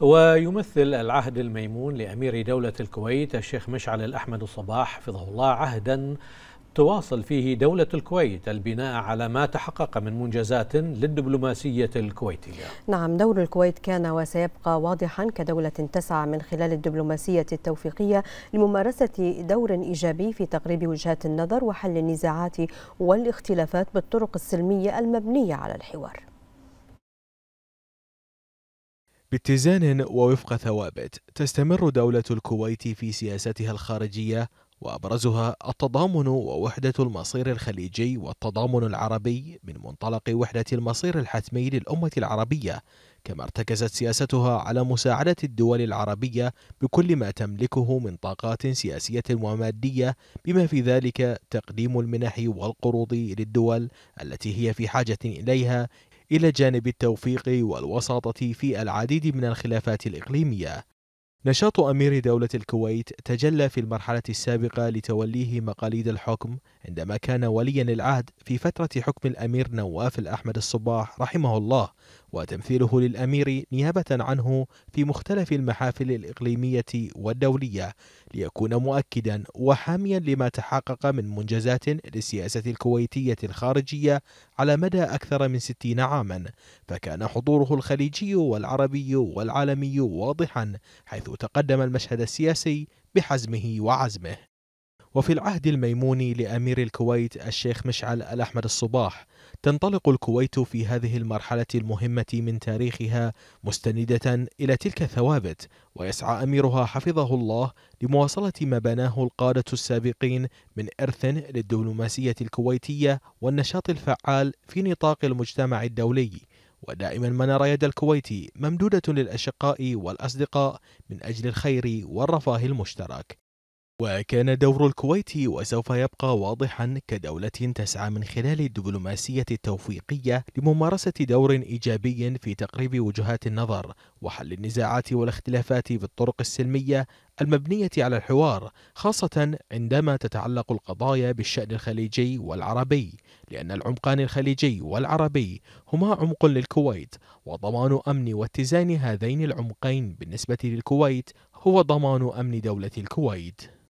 ويمثل العهد الميمون لأمير دولة الكويت الشيخ مشعل الأحمد الصباح حفظه الله عهدا تواصل فيه دولة الكويت البناء على ما تحقق من منجزات للدبلوماسية الكويتية نعم دور الكويت كان وسيبقى واضحا كدولة تسعى من خلال الدبلوماسية التوفيقية لممارسة دور إيجابي في تقريب وجهات النظر وحل النزاعات والاختلافات بالطرق السلمية المبنية على الحوار باتزان ووفق ثوابت تستمر دولة الكويت في سياستها الخارجية وأبرزها التضامن ووحدة المصير الخليجي والتضامن العربي من منطلق وحدة المصير الحتمي للأمة العربية كما ارتكزت سياستها على مساعدة الدول العربية بكل ما تملكه من طاقات سياسية ومادية بما في ذلك تقديم المنح والقروض للدول التي هي في حاجة إليها إلى جانب التوفيق والوساطة في العديد من الخلافات الإقليمية. نشاط أمير دولة الكويت تجلى في المرحلة السابقة لتوليه مقاليد الحكم عندما كان وليا للعهد في فترة حكم الأمير نواف الأحمد الصباح رحمه الله وتمثيله للأمير نيابة عنه في مختلف المحافل الإقليمية والدولية ليكون مؤكدا وحاميا لما تحقق من منجزات للسياسة الكويتية الخارجية على مدى أكثر من ستين عاما فكان حضوره الخليجي والعربي والعالمي واضحا حيث تقدم المشهد السياسي بحزمه وعزمه وفي العهد الميموني لأمير الكويت الشيخ مشعل الأحمد الصباح تنطلق الكويت في هذه المرحلة المهمة من تاريخها مستندة إلى تلك الثوابت ويسعى أميرها حفظه الله لمواصلة ما بناه القادة السابقين من إرث للدبلوماسية الكويتية والنشاط الفعال في نطاق المجتمع الدولي ودائما ما نرى يد الكويت ممدودة للأشقاء والأصدقاء من أجل الخير والرفاه المشترك وكان دور الكويت وسوف يبقى واضحا كدولة تسعى من خلال الدبلوماسية التوفيقية لممارسة دور إيجابي في تقريب وجهات النظر وحل النزاعات والاختلافات بالطرق السلمية المبنية على الحوار خاصة عندما تتعلق القضايا بالشأن الخليجي والعربي لأن العمقان الخليجي والعربي هما عمق للكويت وضمان أمن واتزان هذين العمقين بالنسبة للكويت هو ضمان أمن دولة الكويت